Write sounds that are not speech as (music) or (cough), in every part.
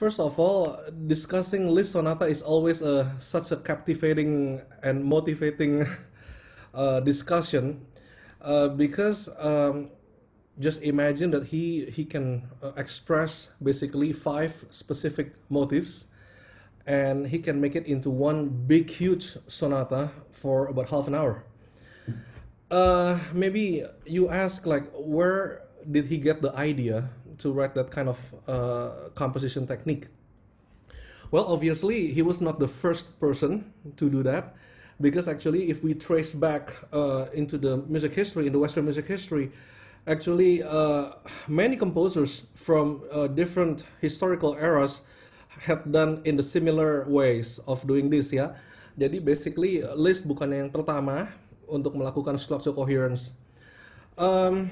First of all, discussing Liszt Sonata is always a, such a captivating and motivating (laughs) uh, discussion uh, because um, just imagine that he he can uh, express basically five specific motifs and he can make it into one big huge sonata for about half an hour uh, maybe you ask like where did he get the idea to write that kind of uh, composition technique? Well, obviously, he was not the first person to do that, because actually, if we trace back uh, into the music history, in the Western music history, actually, uh, many composers from uh, different historical eras had done in the similar ways of doing this ya. Jadi basically list bukan yang pertama untuk melakukan structural coherence. Um,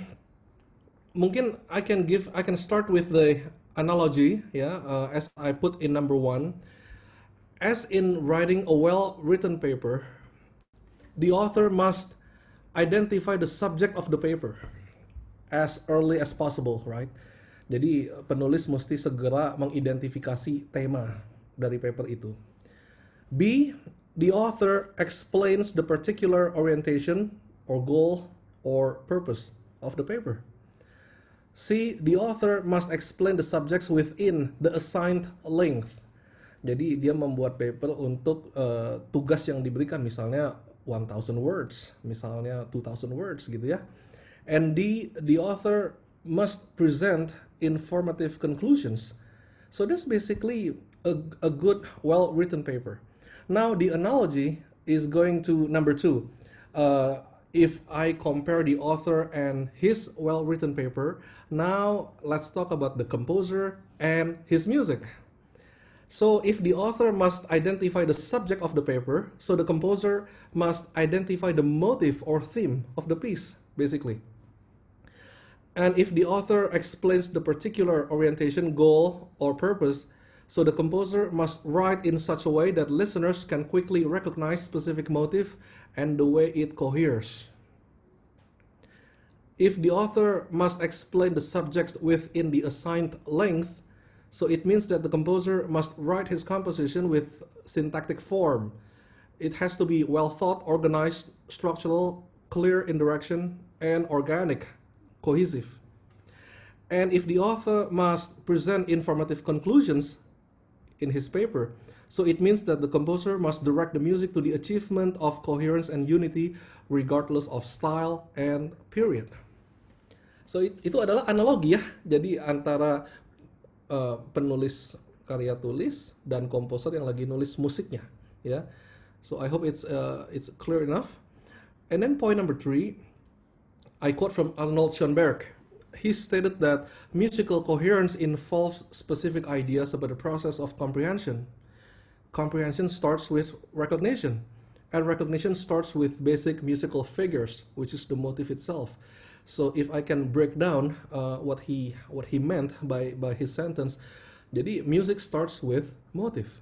mungkin I can give I can start with the analogy ya yeah, uh, as I put in number one as in writing a well written paper the author must identify the subject of the paper as early as possible right jadi penulis mesti segera mengidentifikasi tema dari paper itu B the author explains the particular orientation or goal or purpose of the paper C. The author must explain the subjects within the assigned length. Jadi dia membuat paper untuk uh, tugas yang diberikan misalnya 1000 words, misalnya 2000 words gitu ya. And D. The author must present informative conclusions. So that's basically a, a good, well-written paper. Now the analogy is going to number two. Uh, if I compare the author and his well written paper, now let's talk about the composer and his music. So, if the author must identify the subject of the paper, so the composer must identify the motive or theme of the piece, basically. And if the author explains the particular orientation, goal, or purpose, so the composer must write in such a way that listeners can quickly recognize specific motive and the way it coheres. If the author must explain the subjects within the assigned length, so it means that the composer must write his composition with syntactic form. It has to be well thought, organized, structural, clear in direction, and organic, cohesive. And if the author must present informative conclusions, in his paper. So it means that the composer must direct the music to the achievement of coherence and unity regardless of style and period. So it, itu adalah analogi ya, jadi antara uh, penulis karya tulis dan komposer yang lagi nulis musiknya, ya. Yeah. So I hope it's uh, it's clear enough. And then point number three, I quote from Arnold Schoenberg. he stated that musical coherence involves specific ideas about the process of comprehension. Comprehension starts with recognition, and recognition starts with basic musical figures, which is the motif itself. So if I can break down uh, what he what he meant by by his sentence, jadi music starts with motif.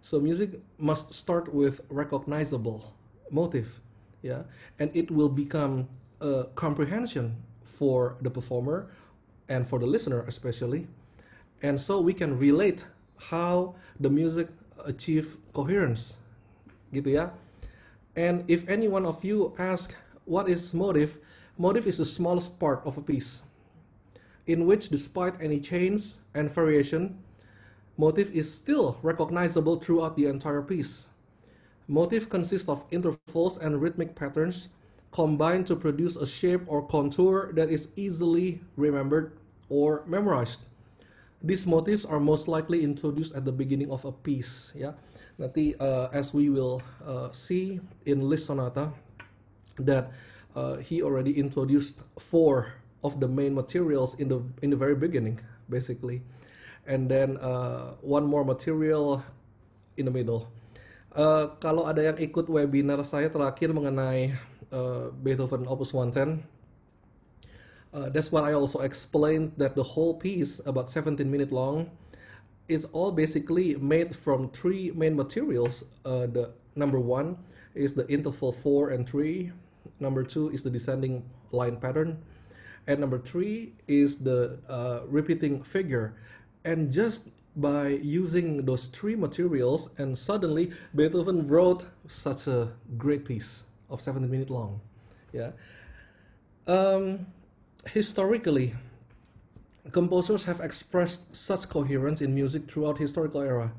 So music must start with recognizable motif, yeah, and it will become a uh, comprehension for the performer and for the listener especially. And so we can relate how the music achieve coherence gitu ya. And if any one of you ask what is motive, motive is the smallest part of a piece in which despite any change and variation, motive is still recognizable throughout the entire piece. Motive consists of intervals and rhythmic patterns combine to produce a shape or contour that is easily remembered or memorized. These motifs are most likely introduced at the beginning of a piece. Yeah, nanti uh, as we will uh, see in Liszt Sonata that uh, he already introduced four of the main materials in the in the very beginning, basically, and then uh, one more material in the middle. Uh, kalau ada yang ikut webinar saya terakhir mengenai uh, Beethoven Opus 110. Uh, that's why I also explained that the whole piece, about 17 minutes long, is all basically made from three main materials. Uh, the number one is the interval four and three. Number two is the descending line pattern, and number three is the uh, repeating figure. And just by using those three materials, and suddenly Beethoven wrote such a great piece. of 70 minute long. Yeah. Um, historically, composers have expressed such coherence in music throughout historical era.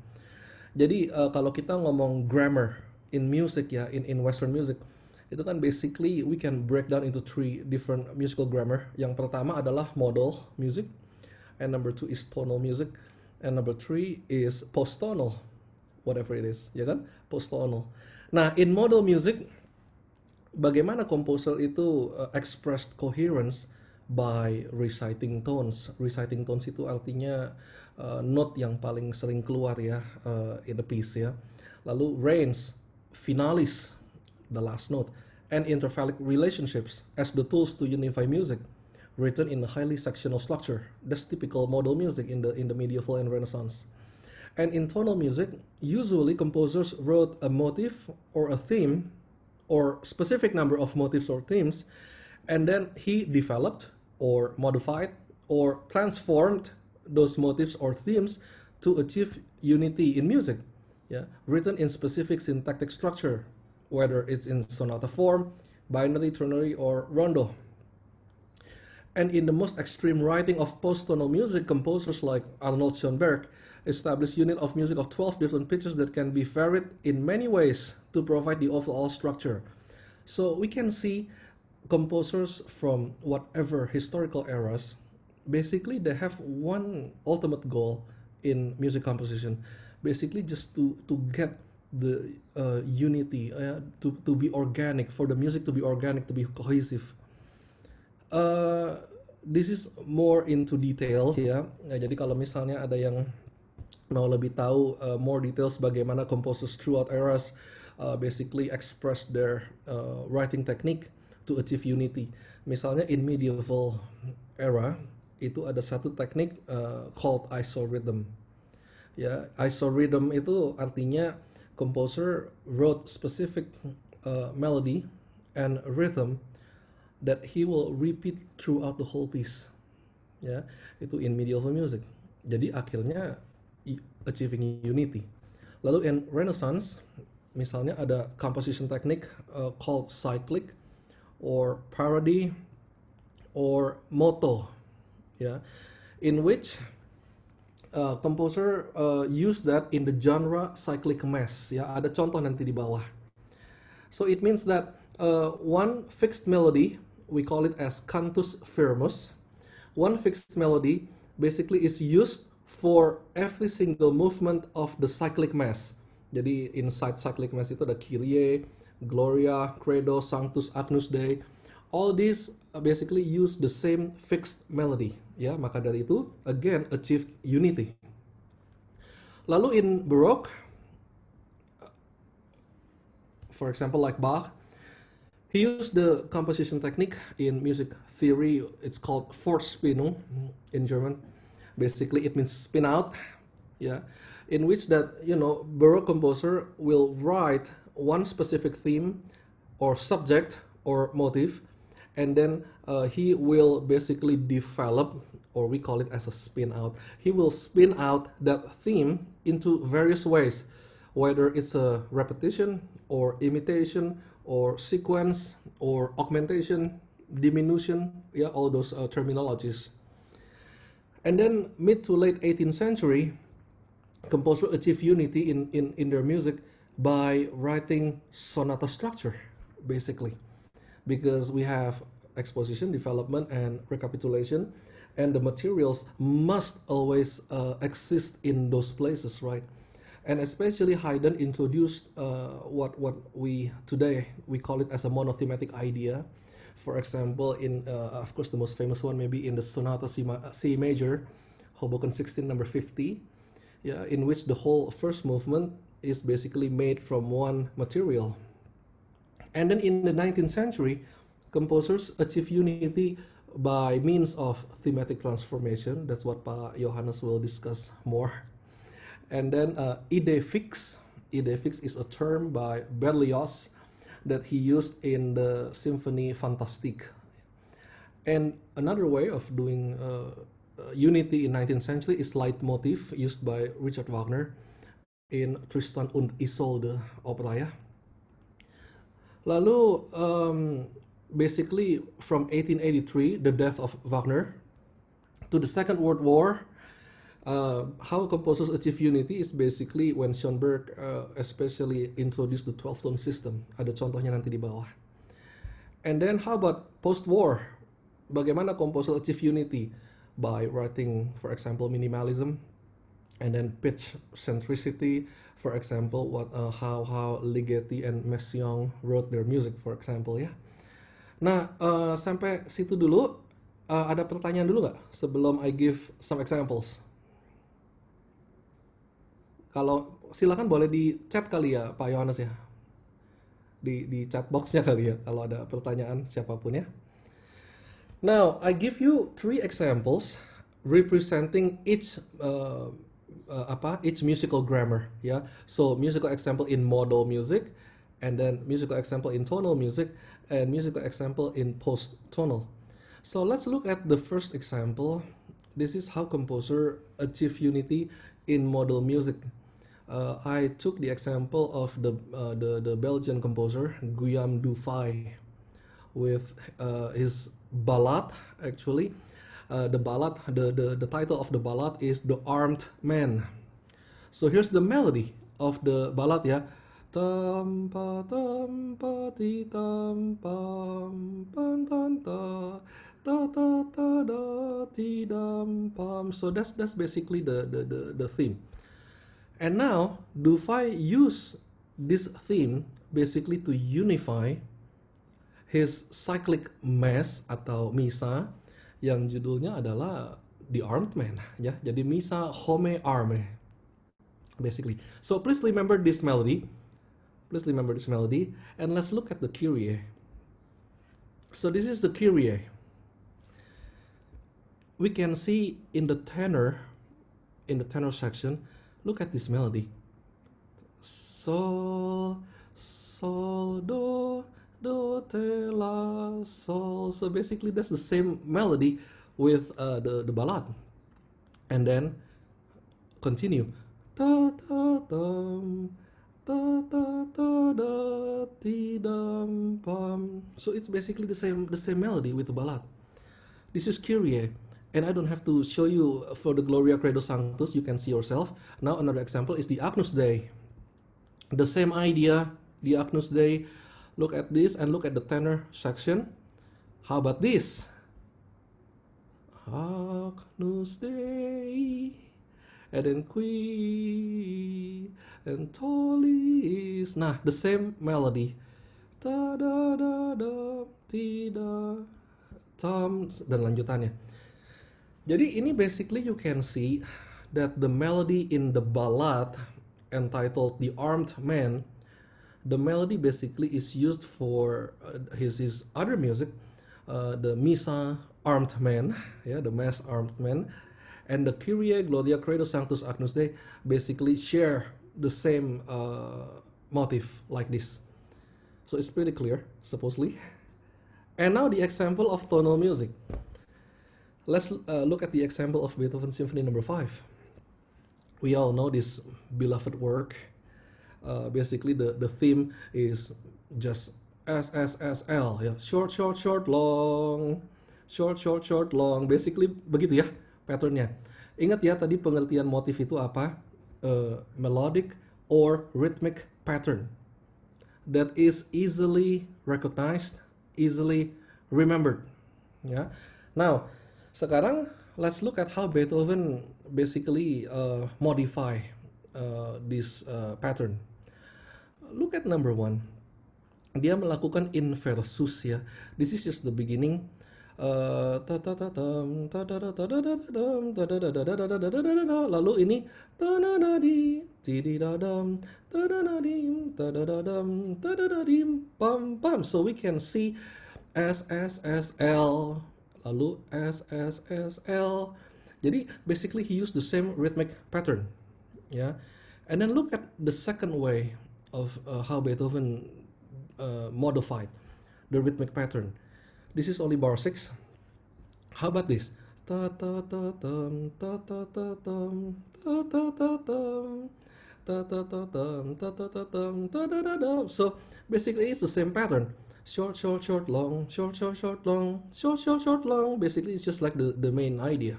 Jadi uh, kalau kita ngomong grammar in music ya, in in western music, itu kan basically we can break down into three different musical grammar. Yang pertama adalah modal music, and number two is tonal music, and number three is post-tonal, whatever it is, ya kan? Post-tonal. Nah, in modal music bagaimana komposer itu uh, expressed coherence by reciting tones. Reciting tones itu artinya uh, note yang paling sering keluar ya uh, in the piece ya. Lalu range, finalis, the last note, and intervallic relationships as the tools to unify music written in a highly sectional structure. That's typical model music in the in the medieval and renaissance. And in tonal music, usually composers wrote a motif or a theme or specific number of motifs or themes, and then he developed or modified or transformed those motifs or themes to achieve unity in music, yeah, written in specific syntactic structure, whether it's in sonata form, binary, ternary, or rondo. And in the most extreme writing of post-tonal music, composers like Arnold Schoenberg established unit of music of 12 different pitches that can be varied in many ways to provide the overall structure. So we can see composers from whatever historical eras, basically they have one ultimate goal in music composition, basically just to, to get the uh, unity, uh, to, to be organic, for the music to be organic, to be cohesive. Uh, this is more into detail ya. ya jadi kalau misalnya ada yang mau lebih tahu uh, more details bagaimana composers throughout eras uh, basically express their uh, writing technique to achieve unity. Misalnya in medieval era itu ada satu teknik uh, called isorhythm. Ya, isorhythm itu artinya composer wrote specific uh, melody and rhythm that he will repeat throughout the whole piece. Ya, itu in medieval music. Jadi akhirnya achieving unity. Lalu in Renaissance misalnya ada composition technique uh, called cyclic or parody or motto yeah in which uh, composer uh, that in the genre cyclic mass ya yeah, ada contoh nanti di bawah so it means that uh, one fixed melody we call it as cantus firmus one fixed melody basically is used for every single movement of the cyclic mass Jadi inside cyclic mass itu ada Kyrie, Gloria, Credo, Sanctus Agnus Dei. All these uh, basically use the same fixed melody. Ya, maka dari itu again achieve unity. Lalu in Baroque, uh, for example like Bach, he used the composition technique in music theory. It's called Fortspinnung in German. Basically, it means spin out. Yeah in which that you know Baroque composer will write one specific theme or subject or motif and then uh, he will basically develop or we call it as a spin out he will spin out that theme into various ways whether it's a repetition or imitation or sequence or augmentation diminution yeah all those uh, terminologies and then mid to late 18th century composer achieve unity in, in, in their music by writing sonata structure, basically, because we have exposition, development, and recapitulation, and the materials must always uh, exist in those places, right? And especially Haydn introduced uh, what what we today we call it as a monothematic idea. For example, in uh, of course the most famous one maybe in the Sonata C, C major, Hoboken 16 number 50, yeah, in which the whole first movement is basically made from one material. And then in the 19th century, composers achieve unity by means of thematic transformation. That's what pa Johannes will discuss more. And then uh, idée fixe. Idée is a term by Berlioz that he used in the Symphony Fantastique. And another way of doing uh, Uh, unity in 19th century is leitmotif used by Richard Wagner in Tristan und Isolde opera ya. Lalu um, basically from 1883 the death of Wagner to the Second World War uh, how composers achieve unity is basically when Schoenberg uh, especially introduced the 12 tone system. Ada contohnya nanti di bawah. And then how about post war? Bagaimana komposer achieve unity? by writing, for example, minimalism, and then pitch centricity. For example, what uh, how how Ligeti and Messiaen wrote their music, for example, ya. Nah, uh, sampai situ dulu. Uh, ada pertanyaan dulu nggak sebelum I give some examples? Kalau silakan boleh di chat kali ya Pak Yohanes ya, di di chat boxnya kali ya kalau ada pertanyaan siapapun ya. Now, I give you three examples representing each uh, uh, apa it's musical grammar yeah so musical example in modal music and then musical example in tonal music and musical example in post tonal so let's look at the first example this is how composer achieve unity in modal music uh, I took the example of the uh, the, the Belgian composer Guillaume Dufay with uh, his ballad actually. Uh, the ballad, the, the, the title of the ballad is The Armed Man. So here's the melody of the ballad yeah. Tam pa ti tam pam ta ta ta da ti dam pam. So that's that's basically the, the, the, the theme. And now Dufay use this theme basically to unify his cyclic mass atau misa yang judulnya adalah The Armed Man ya. Jadi misa Home Arme basically. So please remember this melody. Please remember this melody and let's look at the Kyrie. So this is the Kyrie. We can see in the tenor in the tenor section, look at this melody. Sol, sol, do, do te la sol. So basically, that's the same melody with uh, the the ballad, and then continue. Ta ta tam, ta ta ta da ti dam pam. So it's basically the same the same melody with the ballad. This is Kyrie. And I don't have to show you for the Gloria Credo Sanctus, you can see yourself. Now another example is the Agnus Dei. The same idea, the Agnus Dei, Look at this and look at the tenor section. How about this? Agnus Dei and then qui and tolis. Nah, the same melody. Ta da da da ti da tam dan lanjutannya. Jadi ini basically you can see that the melody in the ballad entitled The Armed Man the melody basically is used for uh, his, his other music, uh, the Misa Armed Man, yeah, the Mass Armed Man, and the Kyrie Gloria Credo Sanctus Agnus Dei basically share the same uh, motif like this. So it's pretty clear, supposedly. And now the example of tonal music. Let's uh, look at the example of Beethoven Symphony Number no. 5. We all know this beloved work Uh, basically the the theme is just SSSL ya short short short long short short short long basically begitu ya patternnya ingat ya tadi pengertian motif itu apa uh, melodic or rhythmic pattern that is easily recognized easily remembered ya now sekarang let's look at how Beethoven basically uh, modify uh, this uh, pattern look at number one. Dia melakukan inversus ya. This is just the beginning. Lalu ini pam pam so we can see S S S L lalu S S S L jadi basically he used the same rhythmic pattern ya yeah. and then look at the second way of uh, how Beethoven uh, modified the rhythmic pattern. This is only bar 6. How about this? So basically it's the same pattern. Short, short, short, long, short, short, short, long, short, short, short, long. Basically, it's just like the, the main idea.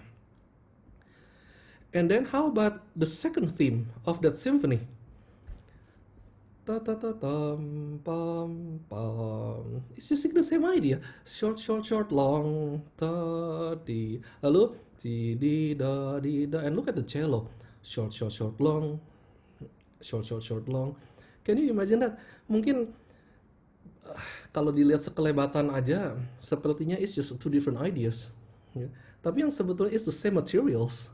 And then, how about the second theme of that symphony? ta ta ta tam pam pam it's just like the same idea short short short long ta di lalu di di da di da and look at the cello short short short long short short short long can you imagine that mungkin uh, kalau dilihat sekelebatan aja sepertinya it's just two different ideas ya. tapi yang sebetulnya it's the same materials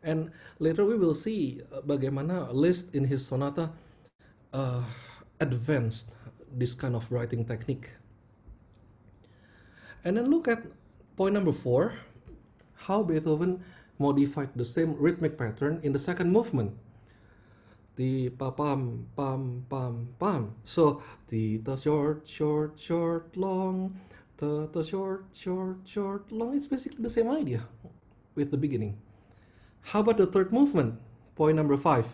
and later we will see uh, bagaimana Liszt in his sonata uh, advanced this kind of writing technique. And then look at point number four, how Beethoven modified the same rhythmic pattern in the second movement. The pa pam pam pam pam. So the short short short long, the short short short long. It's basically the same idea with the beginning. How about the third movement? Point number five.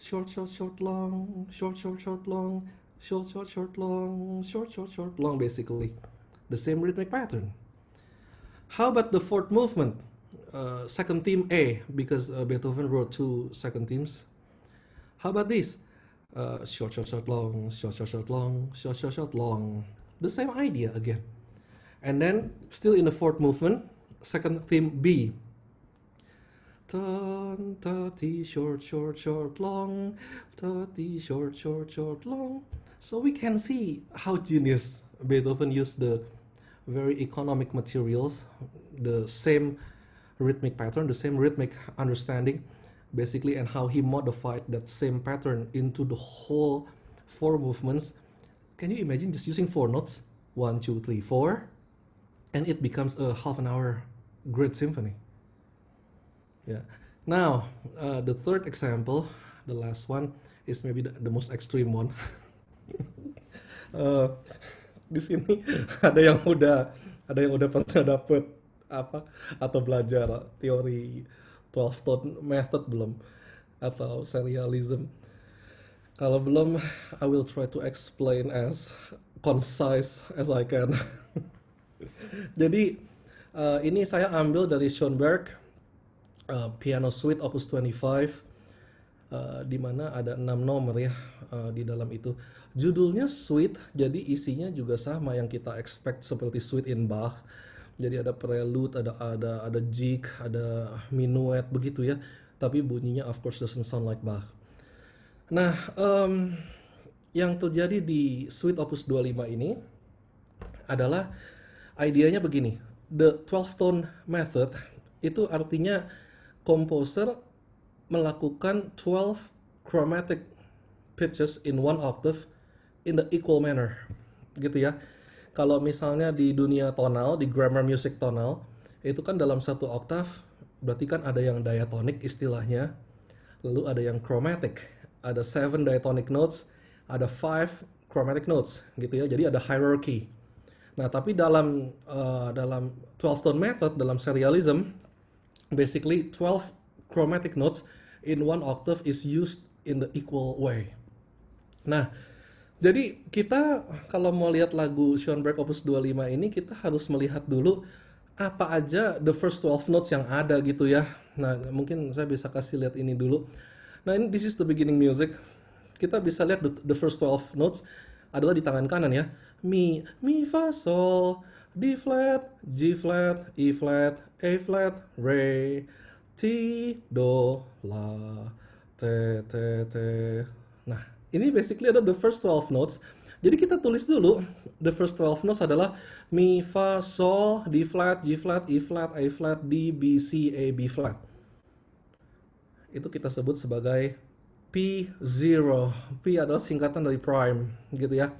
Short, short, short, long. Short, short, short, long. Short, short, short, long. Short, short, short, long, basically. The same rhythmic pattern. How about the fourth movement? Uh, second theme A, because uh, Beethoven wrote two second themes. How about this? Uh, short, short, short, long, short, short, short, long, short, short, short, long. The same idea again. And then, still in the fourth movement, second theme B, dun, dirty, short, short, short, long, dirty, short, short, short, long. So we can see how genius Beethoven used the very economic materials, the same rhythmic pattern, the same rhythmic understanding, basically, and how he modified that same pattern into the whole four movements. Can you imagine just using four notes? One, two, three, four, and it becomes a half an hour great symphony. Yeah. Now, uh, the third example, the last one, is maybe the, the most extreme one. uh, (laughs) di sini ada yang udah ada yang udah pernah dapet apa atau belajar teori 12 tone method belum atau serialism. Kalau belum, I will try to explain as concise as I can. (laughs) Jadi uh, ini saya ambil dari Schoenberg Eh, piano suite opus 25 uh, eh, di mana ada enam nomor ya uh, di dalam itu. Judulnya suite, jadi isinya juga sama yang kita expect seperti suite in Bach. Jadi ada prelude, ada ada ada jig, ada minuet begitu ya. Tapi bunyinya of course doesn't sound like Bach. Nah, um, yang terjadi di suite opus 25 ini adalah idenya begini. The 12 tone method itu artinya komposer melakukan 12 chromatic pitches in one octave in the equal manner gitu ya kalau misalnya di dunia tonal di grammar music tonal itu kan dalam satu oktav berarti kan ada yang diatonic istilahnya lalu ada yang chromatic ada seven diatonic notes ada five chromatic notes gitu ya jadi ada hierarchy nah tapi dalam uh, dalam 12 tone method dalam serialism basically 12 chromatic notes in one octave is used in the equal way. Nah, jadi kita kalau mau lihat lagu Schoenberg Opus 25 ini kita harus melihat dulu apa aja the first 12 notes yang ada gitu ya. Nah, mungkin saya bisa kasih lihat ini dulu. Nah, ini this is the beginning music. Kita bisa lihat the, the first 12 notes adalah di tangan kanan ya. Mi, mi fa sol, d flat, G flat, E flat, A flat, re, T, do, la, t t t Nah, ini basically ada the first 12 notes. Jadi kita tulis dulu the first 12 notes adalah mi, fa, sol, D flat, G flat, E flat, A flat, D, B, C, A, B flat. Itu kita sebut sebagai P0. P adalah singkatan dari prime gitu ya.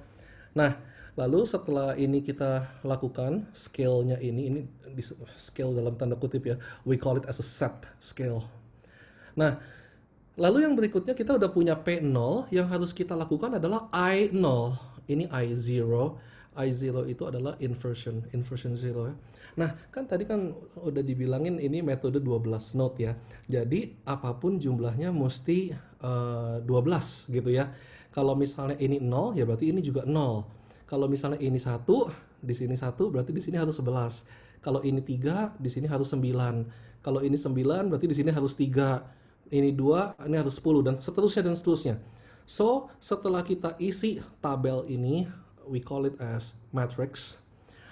Nah, lalu setelah ini kita lakukan scale-nya ini ini di scale dalam tanda kutip ya. We call it as a set scale. Nah, lalu yang berikutnya kita udah punya P0 yang harus kita lakukan adalah I0. Ini I0 I0 itu adalah inversion, inversion zero ya. Nah, kan tadi kan udah dibilangin ini metode 12 node ya. Jadi apapun jumlahnya mesti uh, eh, 12 gitu ya. Kalau misalnya ini 0 ya berarti ini juga 0. Kalau misalnya ini 1, di sini 1, berarti di sini harus 11. Kalau ini 3, di sini harus 9. Kalau ini 9 berarti di sini harus 3. Ini 2, ini harus 10 dan seterusnya dan seterusnya. So, setelah kita isi tabel ini we call it as matrix.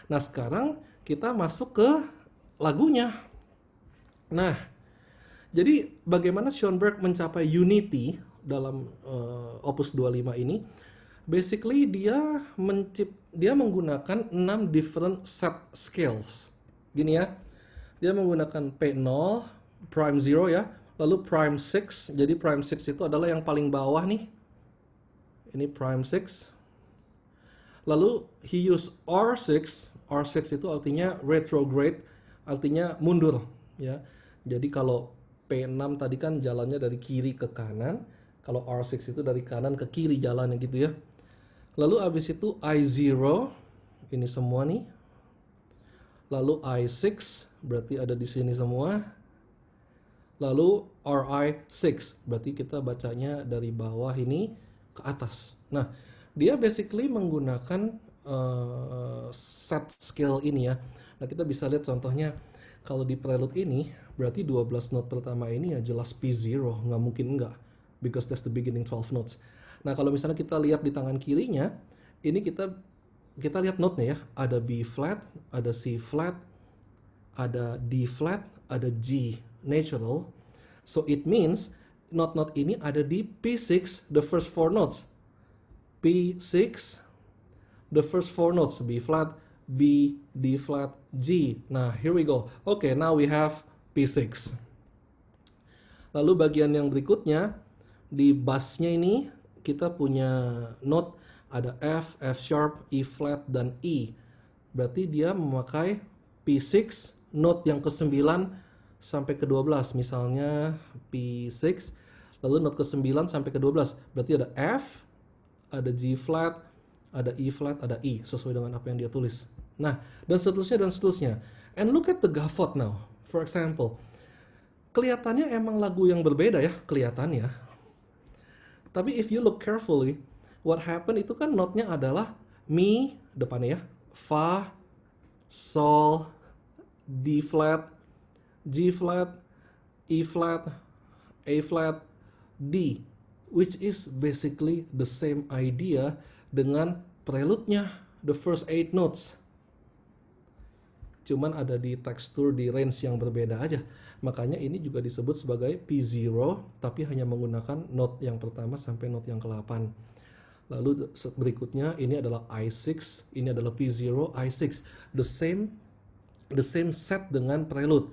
Nah, sekarang kita masuk ke lagunya. Nah, jadi bagaimana Schoenberg mencapai unity dalam uh, opus 25 ini? Basically dia mencip dia menggunakan 6 different set scales. Gini ya. Dia menggunakan P0, prime 0 ya, lalu prime 6. Jadi prime 6 itu adalah yang paling bawah nih. Ini prime 6, Lalu he use R6, R6 itu artinya retrograde, artinya mundur ya. Jadi kalau P6 tadi kan jalannya dari kiri ke kanan, kalau R6 itu dari kanan ke kiri jalannya gitu ya. Lalu abis itu I0, ini semua nih. Lalu I6, berarti ada di sini semua. Lalu RI6, berarti kita bacanya dari bawah ini ke atas. Nah, dia basically menggunakan uh, set scale ini ya. Nah, kita bisa lihat contohnya kalau di prelude ini, berarti 12 note pertama ini ya jelas P0, nggak mungkin enggak because that's the beginning 12 notes. Nah, kalau misalnya kita lihat di tangan kirinya, ini kita kita lihat note-nya ya, ada B flat, ada C flat, ada D flat, ada G natural. So it means not not ini ada di P6 the first four notes. P6 the first four notes B flat, B, D flat, G. Nah, here we go. Okay, now we have P6. Lalu bagian yang berikutnya di bassnya ini kita punya note ada F, F sharp, E flat dan E. Berarti dia memakai P6 note yang ke-9 sampai ke-12. Misalnya P6 lalu note ke-9 sampai ke-12. Berarti ada F, ada G flat, ada E flat, ada E sesuai dengan apa yang dia tulis. Nah, dan seterusnya dan seterusnya. And look at the gavotte now. For example, kelihatannya emang lagu yang berbeda ya, kelihatannya. Tapi if you look carefully, what happened itu kan notnya adalah mi depannya ya, fa, sol, D flat, G flat, E flat, A flat, D which is basically the same idea dengan prelude-nya the first eight notes cuman ada di tekstur di range yang berbeda aja makanya ini juga disebut sebagai P0 tapi hanya menggunakan note yang pertama sampai note yang ke-8 lalu berikutnya ini adalah I6 ini adalah P0 I6 the same the same set dengan prelude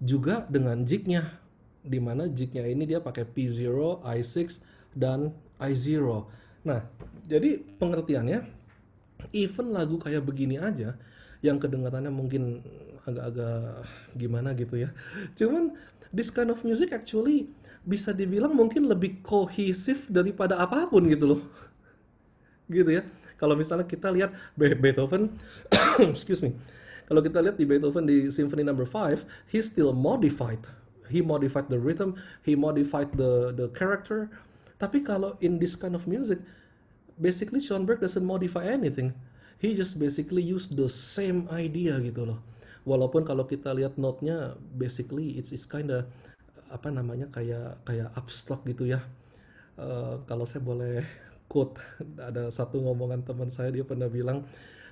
juga dengan jignya di mana jignya ini dia pakai P0, I6 dan I0. Nah, jadi pengertiannya even lagu kayak begini aja yang kedengarannya mungkin agak-agak gimana gitu ya. Cuman this kind of music actually bisa dibilang mungkin lebih kohesif daripada apapun gitu loh. Gitu ya. Kalau misalnya kita lihat Beethoven, (coughs) excuse me. Kalau kita lihat di Beethoven di Symphony Number no. 5, he still modified he modified the rhythm, he modified the the character. Tapi kalau in this kind of music, basically Sean Berg doesn't modify anything. He just basically use the same idea gitu loh. Walaupun kalau kita lihat notnya, basically it's it's kinda apa namanya kayak kayak abstrak gitu ya. Uh, kalau saya boleh quote ada satu ngomongan teman saya dia pernah bilang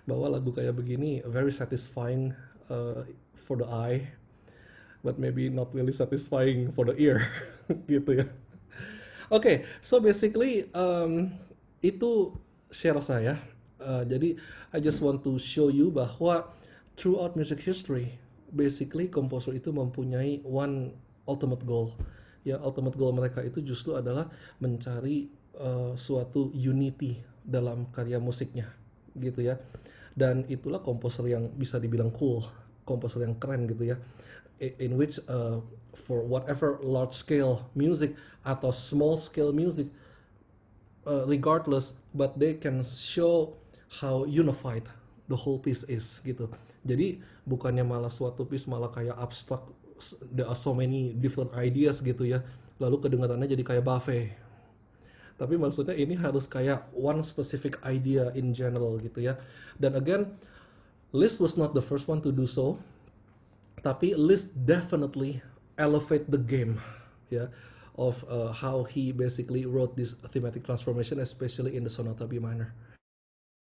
bahwa lagu kayak begini very satisfying uh, for the eye but maybe not really satisfying for the ear (laughs) gitu ya. Oke, okay, so basically um, itu share saya. Uh, jadi I just want to show you bahwa throughout music history, basically komposer itu mempunyai one ultimate goal. Ya, ultimate goal mereka itu justru adalah mencari uh, suatu unity dalam karya musiknya, gitu ya. Dan itulah komposer yang bisa dibilang cool, komposer yang keren gitu ya in which uh, for whatever large scale music atau small scale music uh, regardless but they can show how unified the whole piece is gitu jadi bukannya malah suatu piece malah kayak abstrak there are so many different ideas gitu ya lalu kedengarannya jadi kayak buffet tapi maksudnya ini harus kayak one specific idea in general gitu ya dan again Liszt was not the first one to do so tapi List definitely elevate the game ya yeah, of uh, how he basically wrote this thematic transformation especially in the sonata B minor